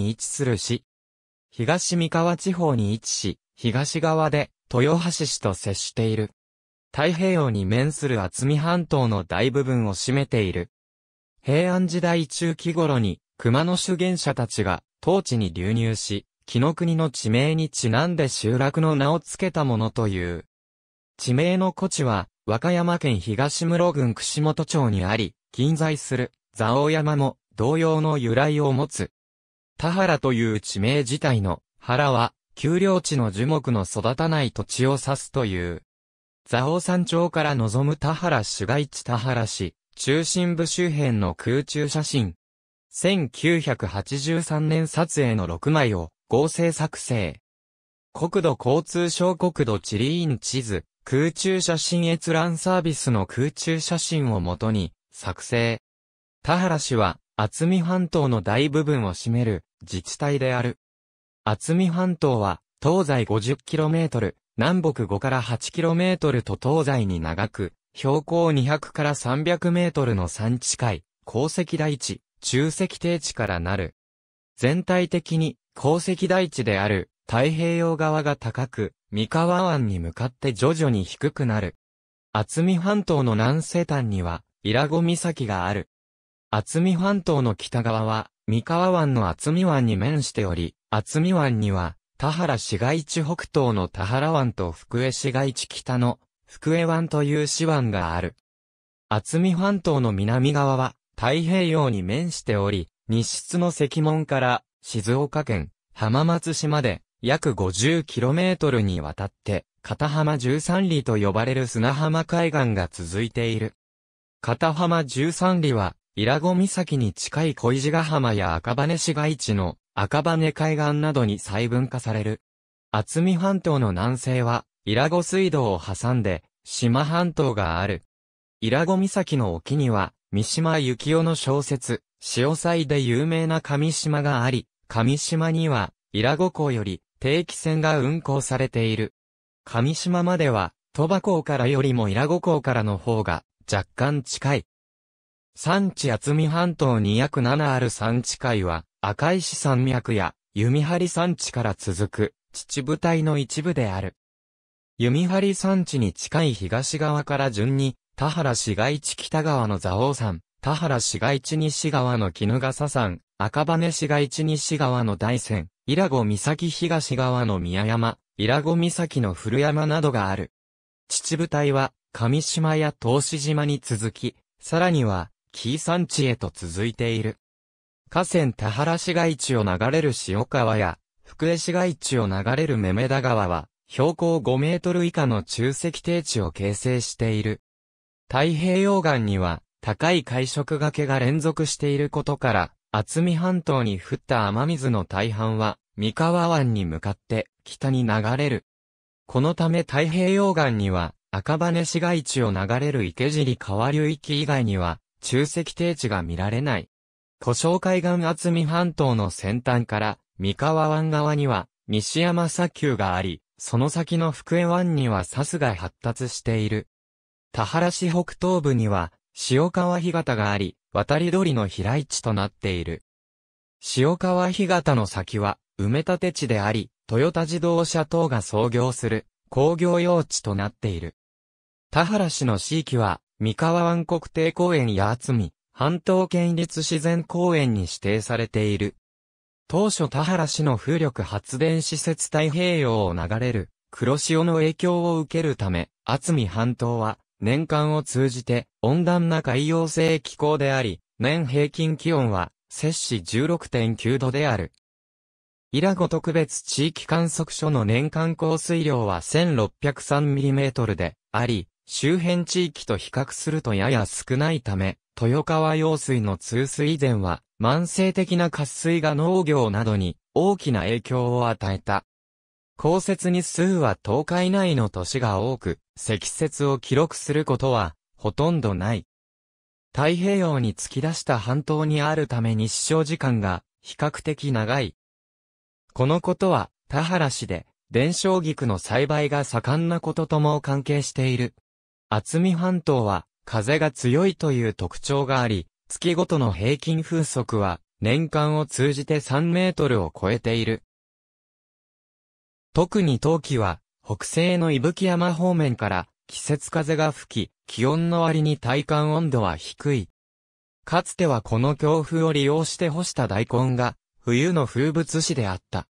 に位置する市。東三河地方に位置し、東側で豊橋市と接している。太平洋に面する厚見半島の大部分を占めている。平安時代中期頃に熊野修験者たちが当地に流入し、木の国の地名にちなんで集落の名を付けたものという。地名の古地は、和歌山県東室郡串本町にあり、近在する、蔵王山も同様の由来を持つ。田原という地名自体の、原は、丘陵地の樹木の育たない土地を指すという。蔵王山頂から望む田原市街地田原市、中心部周辺の空中写真。1983年撮影の6枚を合成作成。国土交通省国土地理院地図、空中写真閲覧サービスの空中写真をもとに作成。田原市は、厚見半島の大部分を占める自治体である。厚見半島は、東西 50km、南北5から 8km と東西に長く、標高200から300メートルの山地界、鉱石台地、中石低地からなる。全体的に、鉱石台地である太平洋側が高く、三河湾に向かって徐々に低くなる。厚見半島の南西端には、伊良湖岬がある。厚見半島の北側は、三河湾の厚見湾に面しており、厚見湾には、田原市街地北東の田原湾と福江市街地北の福江湾という市湾がある。厚見半島の南側は太平洋に面しており、西出の石門から静岡県浜松市まで約 50km にわたって片浜13里と呼ばれる砂浜海岸が続いている。片浜13里は伊良湖岬に近い小石ヶ浜や赤羽市街地の赤羽海岸などに細分化される。厚見半島の南西は、伊良湖水道を挟んで、島半島がある。伊良湖岬の沖には、三島由紀夫の小説、潮祭で有名な上島があり、上島には、伊良湖港より定期船が運航されている。上島までは、鳥羽港からよりも伊良湖港からの方が若干近い。山地厚見半島に約7ある山地界は、赤石山脈や弓張山地から続く秩父帯の一部である。弓張山地に近い東側から順に、田原市街地北側の蔵王山、田原市街地西側の絹笠山、赤羽市街地西側の大山、伊良湖岬東側の宮山、伊良湖岬の古山などがある。秩父帯は、上島や東志島に続き、さらには、紀伊山地へと続いている。河川田原市街地を流れる塩川や、福江市街地を流れるめめだ川は、標高5メートル以下の中石低地を形成している。太平洋岸には、高い海食崖が連続していることから、厚見半島に降った雨水の大半は、三河湾に向かって北に流れる。このため太平洋岸には、赤羽市街地を流れる池尻川流域以外には、中石低地が見られない。古小海岸厚見半島の先端から、三河湾側には、西山砂丘があり、その先の福江湾にはサスが発達している。田原市北東部には、塩川干潟があり、渡り鳥の飛来地となっている。塩川干潟の先は、埋め立て地であり、トヨタ自動車等が操業する工業用地となっている。田原市の地域は、三河湾国定公園や厚見、半島県立自然公園に指定されている。当初田原市の風力発電施設太平洋を流れる黒潮の影響を受けるため、厚見半島は年間を通じて温暖な海洋性気候であり、年平均気温は摂氏16.9度である。伊良湖特別地域観測所の年間降水量は 1603mm であり、周辺地域と比較するとやや少ないため、豊川用水の通水以前は、慢性的な渇水が農業などに大きな影響を与えた。降雪日数は10日以内の年が多く、積雪を記録することは、ほとんどない。太平洋に突き出した半島にあるため日照時間が比較的長い。このことは、田原市で、伝承菊の栽培が盛んなこととも関係している。厚見半島は風が強いという特徴があり、月ごとの平均風速は年間を通じて3メートルを超えている。特に冬季は北西の伊吹山方面から季節風が吹き、気温の割に体感温度は低い。かつてはこの強風を利用して干した大根が冬の風物詩であった。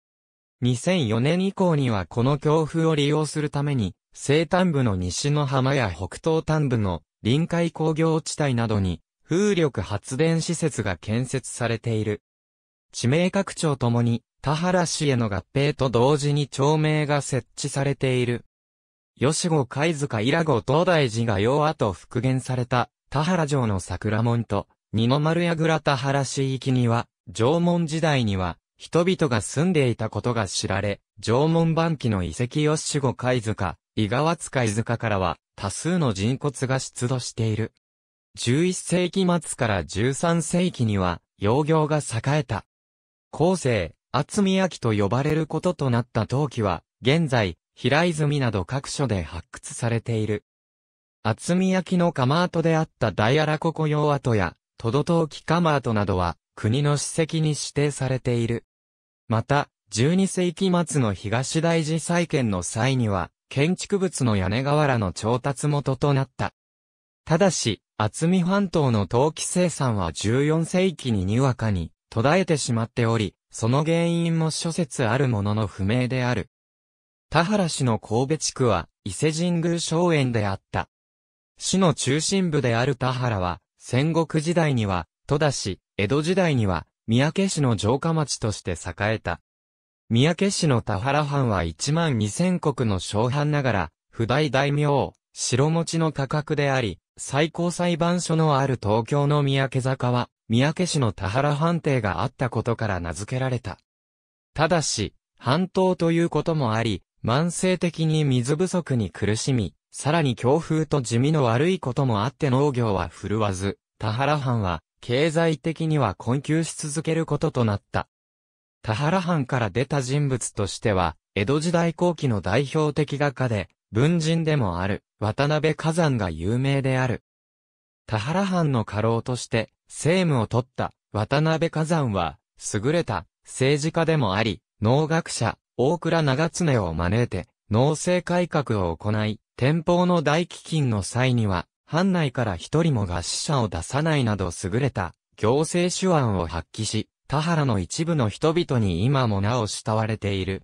2004年以降にはこの強風を利用するために西端部の西の浜や北東端部の臨海工業地帯などに風力発電施設が建設されている。地名拡張ともに田原市への合併と同時に町名が設置されている。吉子貝塚伊良子東大寺が用跡復元された田原城の桜門と二の丸櫓倉田原市域には縄文時代には人々が住んでいたことが知られ、縄文晩期の遺跡吉子貝塚、賀川塚伊塚からは多数の人骨が出土している。11世紀末から13世紀には養業が栄えた。後世、厚宮記と呼ばれることとなった陶器は、現在、平泉など各所で発掘されている。厚宮記の釜跡であった大荒ココ用跡や、トド陶器釜跡などは、国の史跡に指定されている。また、12世紀末の東大寺再建の際には、建築物の屋根瓦の調達元となった。ただし、厚見半島の陶器生産は14世紀ににわかに途絶えてしまっており、その原因も諸説あるものの不明である。田原市の神戸地区は伊勢神宮荘園であった。市の中心部である田原は、戦国時代には、戸田市、江戸時代には、三宅市の城下町として栄えた。三宅市の田原藩は1万2000国の小藩ながら、不代大名、白持ちの価格であり、最高裁判所のある東京の三宅坂は、三宅市の田原藩邸があったことから名付けられた。ただし、半島ということもあり、慢性的に水不足に苦しみ、さらに強風と地味の悪いこともあって農業は振るわず、田原藩は、経済的には困窮し続けることとなった。田原藩から出た人物としては、江戸時代後期の代表的画家で、文人でもある、渡辺崋山が有名である。田原藩の家老として、政務を取った、渡辺崋山は、優れた、政治家でもあり、農学者、大倉長常を招いて、農政改革を行い、天保の大飢饉の際には、藩内から一人も餓死者を出さないなど優れた、行政手腕を発揮し、田原の一部の人々に今もなお慕われている。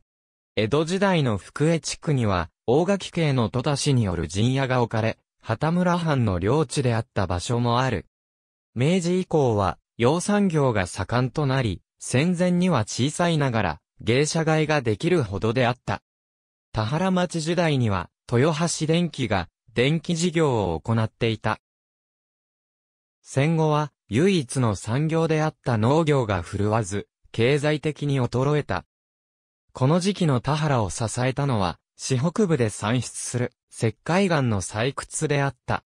江戸時代の福江地区には、大垣系の戸田氏による陣屋が置かれ、畑村藩の領地であった場所もある。明治以降は、養蚕業が盛んとなり、戦前には小さいながら、芸者街ができるほどであった。田原町時代には、豊橋電機が、電気事業を行っていた。戦後は、唯一の産業であった農業が振るわず、経済的に衰えた。この時期の田原を支えたのは、市北部で産出する石灰岩の採掘であった。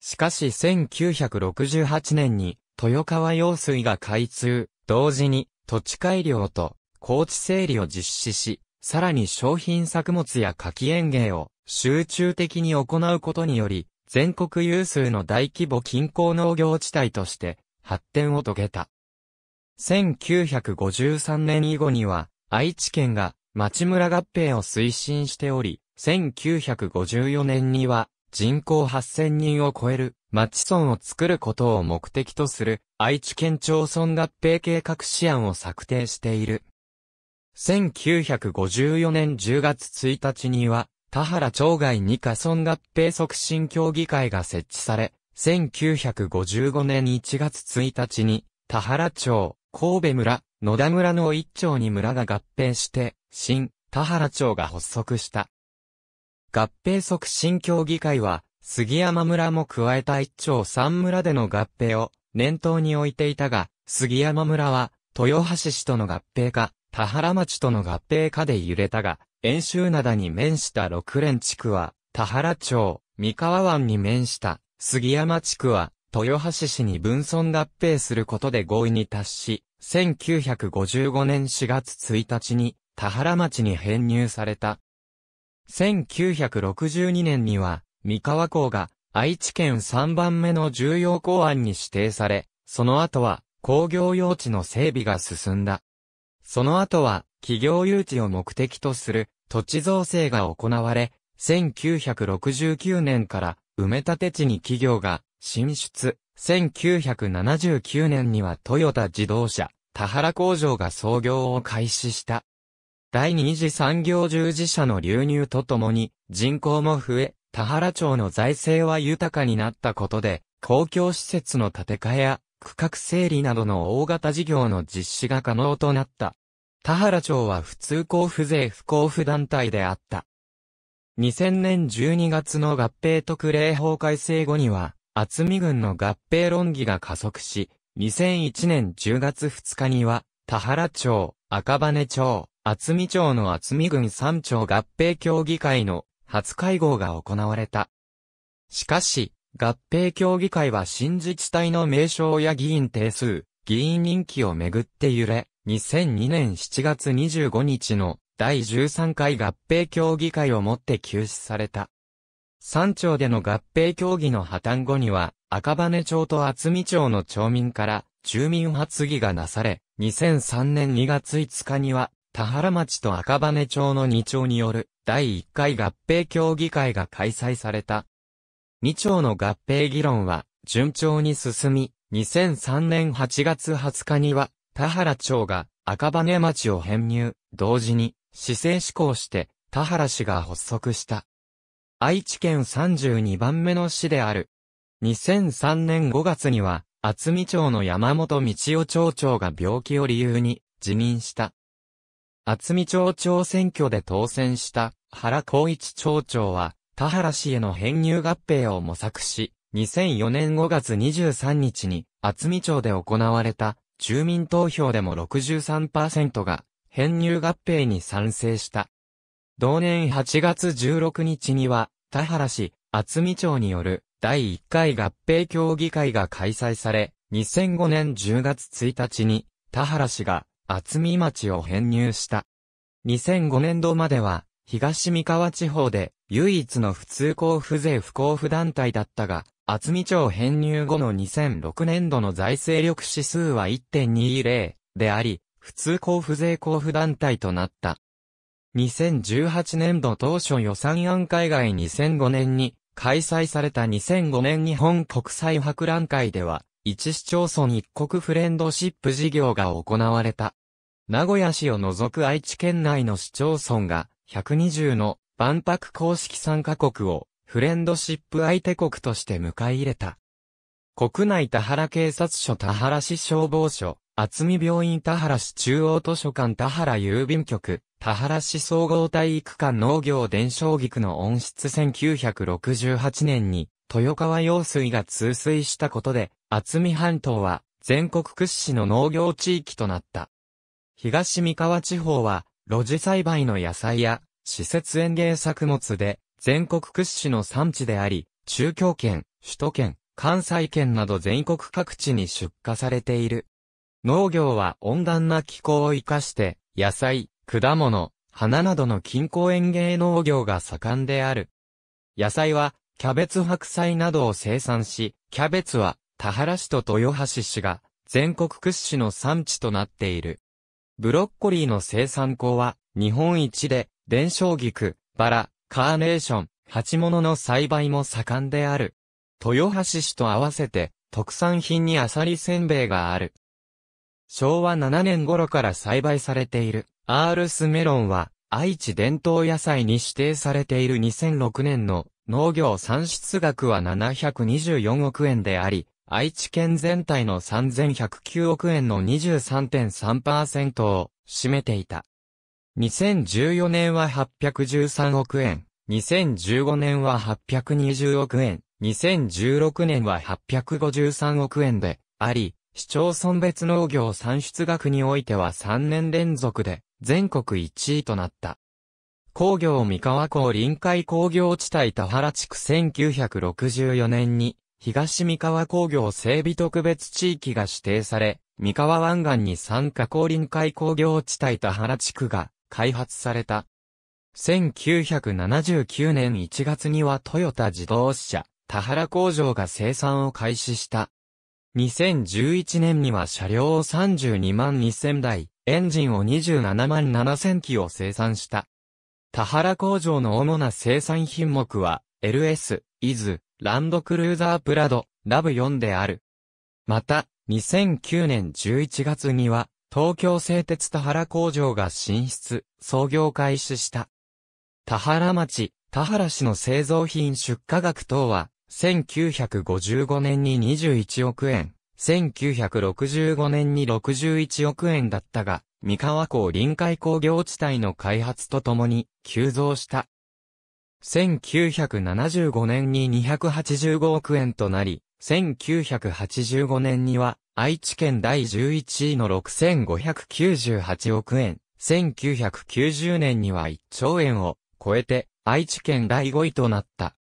しかし1968年に豊川用水が開通、同時に土地改良と高地整理を実施し、さらに商品作物や柿園芸を集中的に行うことにより、全国有数の大規模近郊農業地帯として発展を遂げた。1953年以後には愛知県が町村合併を推進しており、1954年には人口8000人を超える町村を作ることを目的とする愛知県町村合併計画試案を策定している。1954年10月1日には田原町外に下村合併促進協議会が設置され、1955年1月1日に、田原町、神戸村、野田村の一町に村が合併して、新、田原町が発足した。合併促進協議会は、杉山村も加えた一町三村での合併を念頭に置いていたが、杉山村は、豊橋市との合併化、田原町との合併下で揺れたが、遠州灘に面した六連地区は、田原町、三河湾に面した杉山地区は、豊橋市に分村合併することで合意に達し、1955年4月1日に、田原町に編入された。1962年には、三河港が愛知県3番目の重要港湾に指定され、その後は工業用地の整備が進んだ。その後は、企業誘致を目的とする土地造成が行われ、1969年から埋め立て地に企業が進出、1979年にはトヨタ自動車、田原工場が創業を開始した。第二次産業従事者の流入とともに人口も増え、田原町の財政は豊かになったことで、公共施設の建て替えや区画整理などの大型事業の実施が可能となった。田原町は普通交付税不交付団体であった。2000年12月の合併特例法改正後には、厚見郡の合併論議が加速し、2001年10月2日には、田原町、赤羽町、厚見町の厚見郡三町合併協議会の初会合が行われた。しかし、合併協議会は新自治体の名称や議員定数、議員任期をめぐって揺れ、2002年7月25日の第13回合併協議会をもって休止された。山町での合併協議の破綻後には、赤羽町と厚見町の町民から住民発議がなされ、2003年2月5日には、田原町と赤羽町の2町による第1回合併協議会が開催された。2町の合併議論は順調に進み、2003年8月20日には田原町が赤羽町を編入、同時に、市政施行して、田原市が発足した。愛知県32番目の市である。2003年5月には、厚見町の山本道夫町長が病気を理由に辞任した。厚見町長選挙で当選した原光一町長は、田原市への編入合併を模索し、2004年5月23日に厚見町で行われた住民投票でも63%が編入合併に賛成した。同年8月16日には、田原市、厚見町による第1回合併協議会が開催され、2005年10月1日に、田原市が厚見町を編入した。2005年度までは、東三河地方で唯一の普通交付税不交付団体だったが、厚見町編入後の2006年度の財政力指数は1.20であり、普通交付税交付団体となった。2018年度当初予算案会外2005年に開催された2005年日本国際博覧会では、一市町村一国フレンドシップ事業が行われた。名古屋市を除く愛知県内の市町村が120の万博公式参加国をフレンドシップ相手国として迎え入れた。国内田原警察署田原市消防署、厚見病院田原市中央図書館田原郵便局、田原市総合体育館農業伝承菊の温室1968年に、豊川用水が通水したことで、厚見半島は全国屈指の農業地域となった。東三河地方は、露地栽培の野菜や、施設園芸作物で、全国屈指の産地であり、中京圏、首都圏、関西圏など全国各地に出荷されている。農業は温暖な気候を生かして、野菜、果物、花などの近郊園芸農業が盛んである。野菜は、キャベツ白菜などを生産し、キャベツは、田原市と豊橋市が、全国屈指の産地となっている。ブロッコリーの生産校は、日本一で、伝承菊、バラ、カーネーション、鉢物の栽培も盛んである。豊橋市と合わせて、特産品にアサリせんべいがある。昭和7年頃から栽培されている、アールスメロンは、愛知伝統野菜に指定されている2006年の農業産出額は724億円であり、愛知県全体の3109億円の23.3%を占めていた。2014年は813億円、2015年は820億円、2016年は853億円であり、市町村別農業産出額においては3年連続で全国1位となった。工業三河港臨海工業地帯田原地区1964年に東三河工業整備特別地域が指定され、三河湾岸に三河港臨海工業地帯田原地区が開発された。1979年1月にはトヨタ自動車、田原工場が生産を開始した。2011年には車両を32万2000台、エンジンを27万7000機を生産した。田原工場の主な生産品目は、LS、イズ、ランドクルーザープラド、ラブ4である。また、2009年11月には、東京製鉄田原工場が進出、創業開始した。田原町、田原市の製造品出荷額等は、1955年に21億円、1965年に61億円だったが、三河港臨海工業地帯の開発とともに急増した。1975年に285億円となり、1985年には愛知県第11位の6598億円、1990年には1兆円を超えて愛知県第5位となった。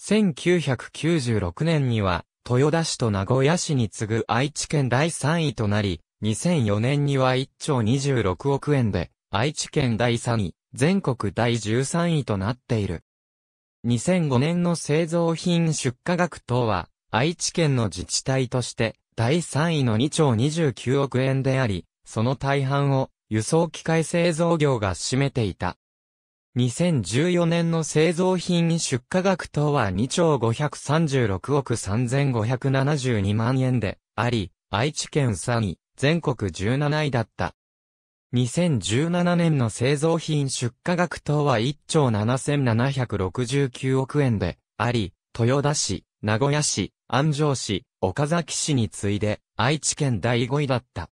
1996年には豊田市と名古屋市に次ぐ愛知県第3位となり、2004年には1兆26億円で愛知県第3位、全国第13位となっている。2005年の製造品出荷額等は、愛知県の自治体として、第3位の2兆29億円であり、その大半を輸送機械製造業が占めていた。2014年の製造品出荷額等は2兆536億3572万円であり、愛知県3位、全国17位だった。2017年の製造品出荷額等は1兆7769億円であり、豊田市、名古屋市、安城市、岡崎市に次いで、愛知県第5位だった。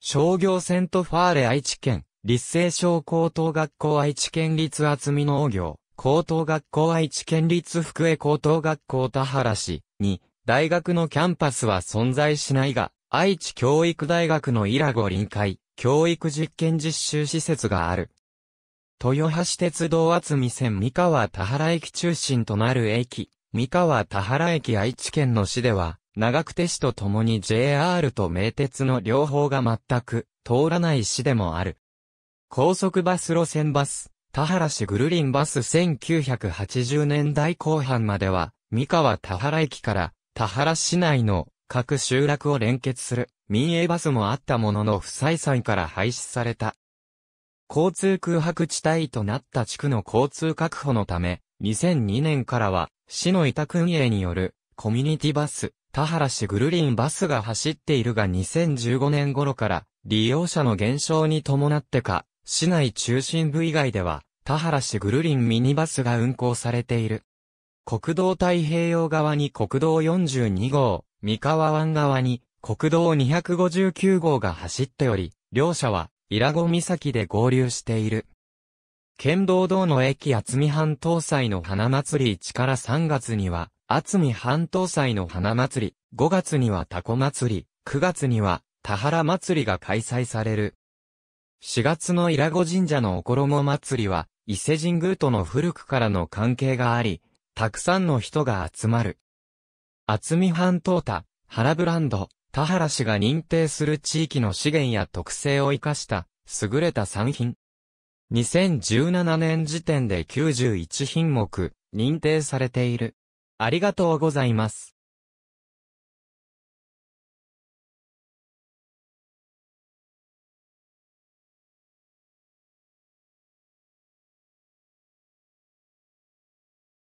商業セントファーレ愛知県、立成小高等学校愛知県立厚見農業、高等学校愛知県立福江高等学校田原市に、大学のキャンパスは存在しないが、愛知教育大学の伊良五臨海、教育実験実習施設がある。豊橋鉄道厚見線三河田原駅中心となる駅、三河田原駅愛知県の市では、長久手市とともに JR と名鉄の両方が全く通らない市でもある。高速バス路線バス、田原市ぐるりんバス1980年代後半までは、三河田原駅から田原市内の各集落を連結する民営バスもあったものの不採算から廃止された。交通空白地帯となった地区の交通確保のため、2002年からは市の委託運営によるコミュニティバス、田原市グルリンバスが走っているが2015年頃から利用者の減少に伴ってか、市内中心部以外では田原市グルリンミニバスが運行されている。国道太平洋側に国道42号、三河湾側に国道259号が走っており、両者は、伊良湖岬で合流している。剣道道の駅厚見半島祭の花祭り1から3月には、厚見半島祭の花祭り、5月にはタコ祭り、9月には田原祭りが開催される。4月の伊良湖神社のお衣祭りは、伊勢神宮との古くからの関係があり、たくさんの人が集まる。厚見半島田、原ブランド、田原氏が認定する地域の資源や特性を生かした、優れた産品、2017年時点で91品目認定されている。ありがとうございます。